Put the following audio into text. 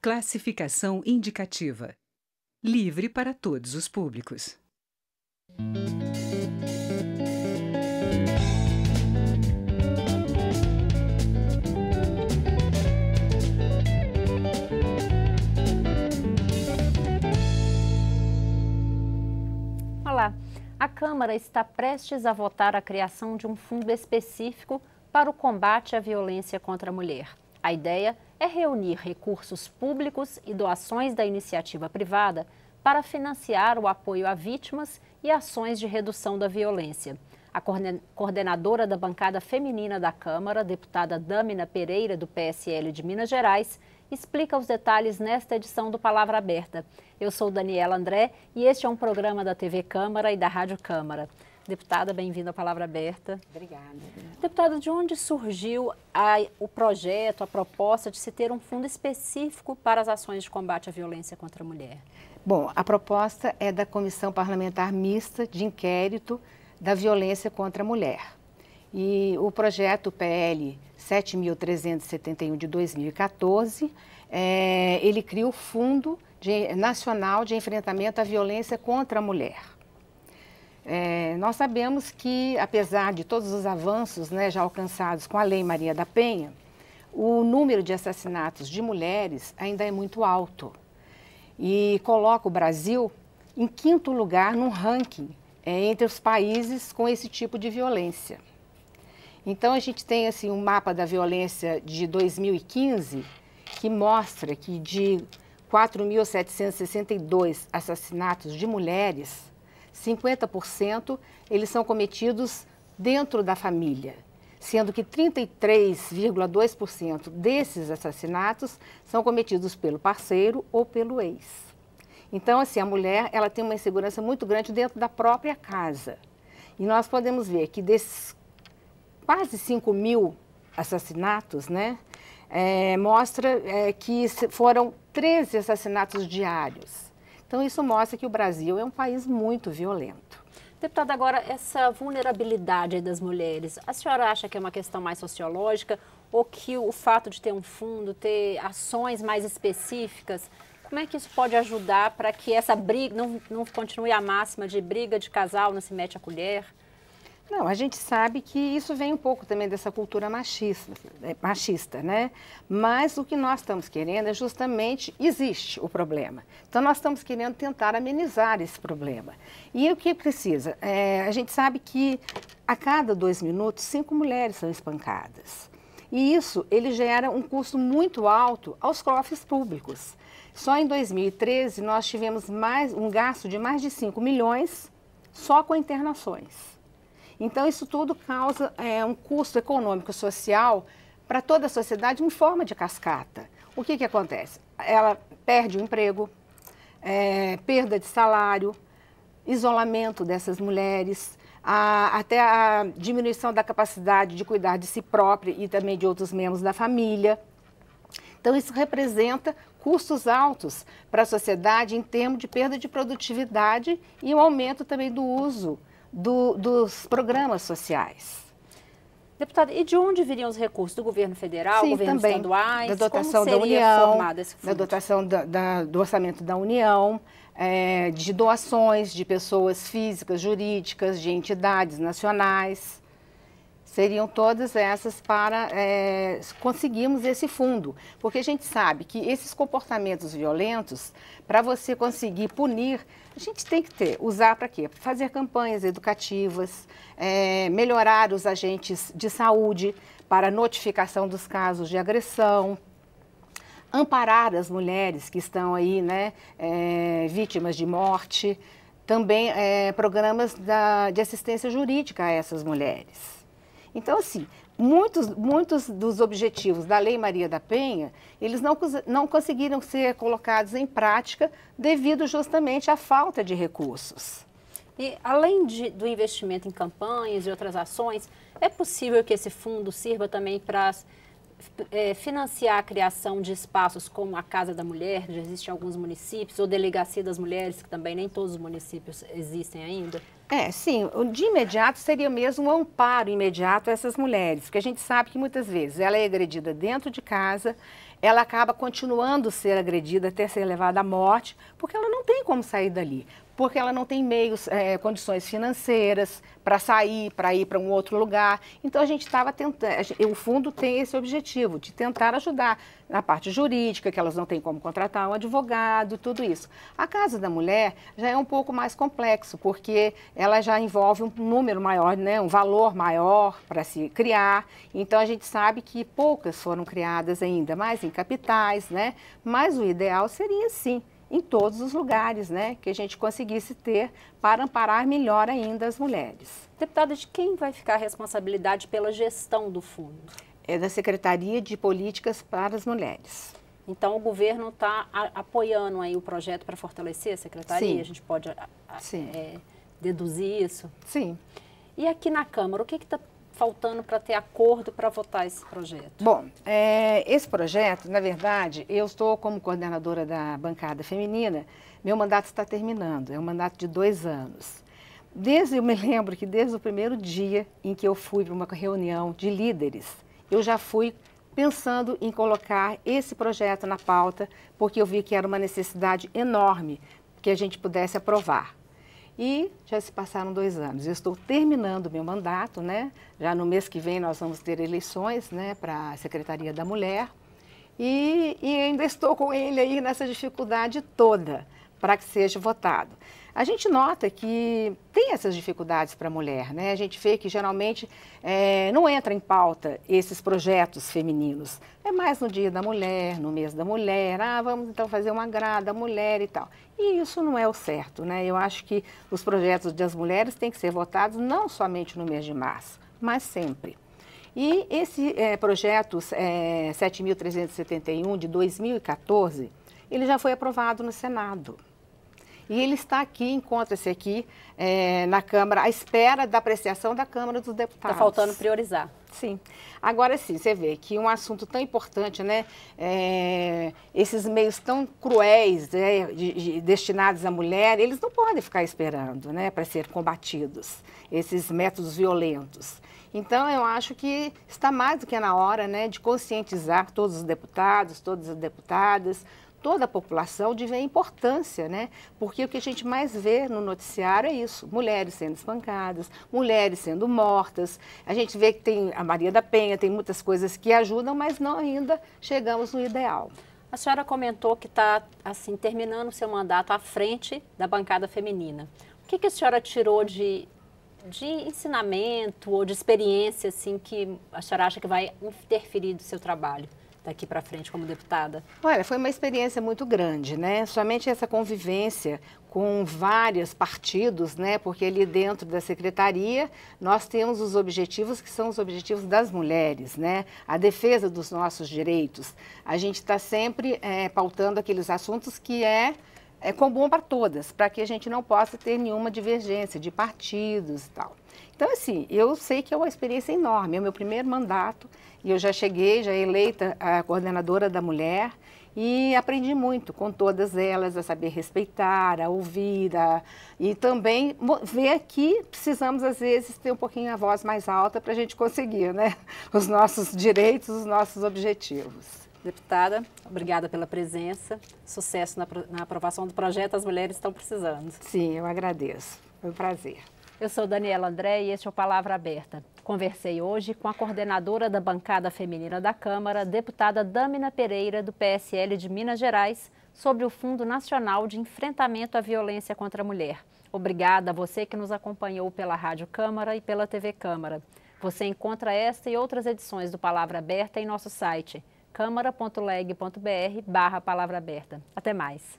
Classificação indicativa. Livre para todos os públicos. Olá. A Câmara está prestes a votar a criação de um fundo específico para o combate à violência contra a mulher. A ideia é reunir recursos públicos e doações da iniciativa privada para financiar o apoio a vítimas e ações de redução da violência. A coordenadora da bancada feminina da Câmara, deputada Dâmina Pereira, do PSL de Minas Gerais, explica os detalhes nesta edição do Palavra Aberta. Eu sou Daniela André e este é um programa da TV Câmara e da Rádio Câmara. Deputada, bem-vinda à Palavra Aberta. Obrigada. Deputada, de onde surgiu a, o projeto, a proposta de se ter um fundo específico para as ações de combate à violência contra a mulher? Bom, a proposta é da Comissão Parlamentar Mista de Inquérito da Violência contra a Mulher. E o projeto PL 7.371 de 2014, é, ele cria o Fundo de, Nacional de Enfrentamento à Violência contra a Mulher. É, nós sabemos que, apesar de todos os avanços né, já alcançados com a Lei Maria da Penha, o número de assassinatos de mulheres ainda é muito alto e coloca o Brasil em quinto lugar num ranking é, entre os países com esse tipo de violência. Então a gente tem assim um mapa da violência de 2015 que mostra que de 4.762 assassinatos de mulheres, 50% eles são cometidos dentro da família, sendo que 33,2% desses assassinatos são cometidos pelo parceiro ou pelo ex. Então, assim, a mulher ela tem uma insegurança muito grande dentro da própria casa. E nós podemos ver que desses quase 5 mil assassinatos, né, é, mostra é, que foram 13 assassinatos diários. Então, isso mostra que o Brasil é um país muito violento. Deputada, agora, essa vulnerabilidade das mulheres, a senhora acha que é uma questão mais sociológica ou que o fato de ter um fundo, ter ações mais específicas, como é que isso pode ajudar para que essa briga, não, não continue a máxima de briga de casal, não se mete a colher? Não, a gente sabe que isso vem um pouco também dessa cultura machista, é, machista, né? Mas o que nós estamos querendo é justamente existe o problema. Então nós estamos querendo tentar amenizar esse problema. E o que precisa? É, a gente sabe que a cada dois minutos cinco mulheres são espancadas. E isso ele gera um custo muito alto aos cofres públicos. Só em 2013 nós tivemos mais um gasto de mais de 5 milhões só com internações. Então, isso tudo causa é, um custo econômico social para toda a sociedade em forma de cascata. O que, que acontece? Ela perde o emprego, é, perda de salário, isolamento dessas mulheres, a, até a diminuição da capacidade de cuidar de si própria e também de outros membros da família. Então, isso representa custos altos para a sociedade em termos de perda de produtividade e um aumento também do uso do, dos programas sociais. Deputada, e de onde viriam os recursos? Do governo federal, Sim, governo também, estaduais? Da dotação da União, da dotação da, da, do orçamento da União, é, de doações de pessoas físicas, jurídicas, de entidades nacionais. Seriam todas essas para é, conseguirmos esse fundo. Porque a gente sabe que esses comportamentos violentos, para você conseguir punir, a gente tem que ter, usar para quê? Fazer campanhas educativas, é, melhorar os agentes de saúde para notificação dos casos de agressão, amparar as mulheres que estão aí, né, é, vítimas de morte, também é, programas da, de assistência jurídica a essas mulheres. Então, assim, muitos, muitos dos objetivos da Lei Maria da Penha, eles não, não conseguiram ser colocados em prática devido justamente à falta de recursos. E além de, do investimento em campanhas e outras ações, é possível que esse fundo sirva também para é, financiar a criação de espaços como a Casa da Mulher, que já existe em alguns municípios, ou Delegacia das Mulheres, que também nem todos os municípios existem ainda? É, sim. De imediato seria mesmo um amparo imediato a essas mulheres, porque a gente sabe que muitas vezes ela é agredida dentro de casa, ela acaba continuando ser agredida até ser levada à morte, porque ela não tem como sair dali porque ela não tem meios, é, condições financeiras para sair, para ir para um outro lugar. Então a gente estava tentando, o fundo tem esse objetivo de tentar ajudar na parte jurídica, que elas não têm como contratar um advogado, tudo isso. A Casa da Mulher já é um pouco mais complexo, porque ela já envolve um número maior, né, um valor maior para se criar. Então a gente sabe que poucas foram criadas ainda, mais em capitais, né? Mas o ideal seria sim em todos os lugares, né, que a gente conseguisse ter para amparar melhor ainda as mulheres. Deputada, de quem vai ficar a responsabilidade pela gestão do fundo? É da Secretaria de Políticas para as Mulheres. Então o governo está apoiando aí o projeto para fortalecer a secretaria. Sim. A gente pode a, a, é, deduzir isso. Sim. E aqui na Câmara, o que está faltando para ter acordo para votar esse projeto? Bom, é, esse projeto, na verdade, eu estou como coordenadora da bancada feminina, meu mandato está terminando, é um mandato de dois anos. Desde, eu me lembro que desde o primeiro dia em que eu fui para uma reunião de líderes, eu já fui pensando em colocar esse projeto na pauta, porque eu vi que era uma necessidade enorme que a gente pudesse aprovar. E já se passaram dois anos. Eu estou terminando meu mandato, né? Já no mês que vem nós vamos ter eleições, né, para a Secretaria da Mulher. E, e ainda estou com ele aí nessa dificuldade toda para que seja votado. A gente nota que tem essas dificuldades para a mulher, né? A gente vê que geralmente é, não entra em pauta esses projetos femininos. É mais no dia da mulher, no mês da mulher, ah, vamos então fazer uma grada à mulher e tal. E isso não é o certo, né? Eu acho que os projetos das mulheres têm que ser votados não somente no mês de março, mas sempre. E esse é, projeto é, 7.371 de 2014, ele já foi aprovado no Senado. E ele está aqui, encontra-se aqui é, na Câmara, à espera da apreciação da Câmara dos Deputados. Está faltando priorizar. Sim. Agora sim, você vê que um assunto tão importante, né? É, esses meios tão cruéis né, de, de, destinados à mulher, eles não podem ficar esperando, né? Para ser combatidos, esses métodos violentos. Então, eu acho que está mais do que na hora, né? De conscientizar todos os deputados, todas as deputadas, toda a população de ver a importância, né? Porque o que a gente mais vê no noticiário é isso: mulheres sendo espancadas, mulheres sendo mortas. A gente vê que tem a Maria da Penha, tem muitas coisas que ajudam, mas não ainda chegamos no ideal. A senhora comentou que está assim terminando o seu mandato à frente da bancada feminina. O que, que a senhora tirou de de ensinamento ou de experiência assim que a senhora acha que vai interferir no seu trabalho? daqui para frente como deputada? Olha, foi uma experiência muito grande, né? Somente essa convivência com vários partidos, né? Porque ali dentro da secretaria nós temos os objetivos que são os objetivos das mulheres, né? A defesa dos nossos direitos. A gente está sempre é, pautando aqueles assuntos que é é comum para todas, para que a gente não possa ter nenhuma divergência de partidos e tal. Então, assim, eu sei que é uma experiência enorme, é o meu primeiro mandato e eu já cheguei, já eleita a coordenadora da mulher e aprendi muito com todas elas a saber respeitar, a ouvir a, e também ver que precisamos às vezes ter um pouquinho a voz mais alta para a gente conseguir, né, os nossos direitos, os nossos objetivos. Deputada, obrigada pela presença, sucesso na, na aprovação do projeto, as mulheres estão precisando. Sim, eu agradeço, foi um prazer. Eu sou Daniela André e este é o Palavra Aberta. Conversei hoje com a coordenadora da bancada feminina da Câmara, deputada Dâmina Pereira, do PSL de Minas Gerais, sobre o Fundo Nacional de Enfrentamento à Violência contra a Mulher. Obrigada a você que nos acompanhou pela Rádio Câmara e pela TV Câmara. Você encontra esta e outras edições do Palavra Aberta em nosso site câmara.leg.br barra palavra aberta. Até mais.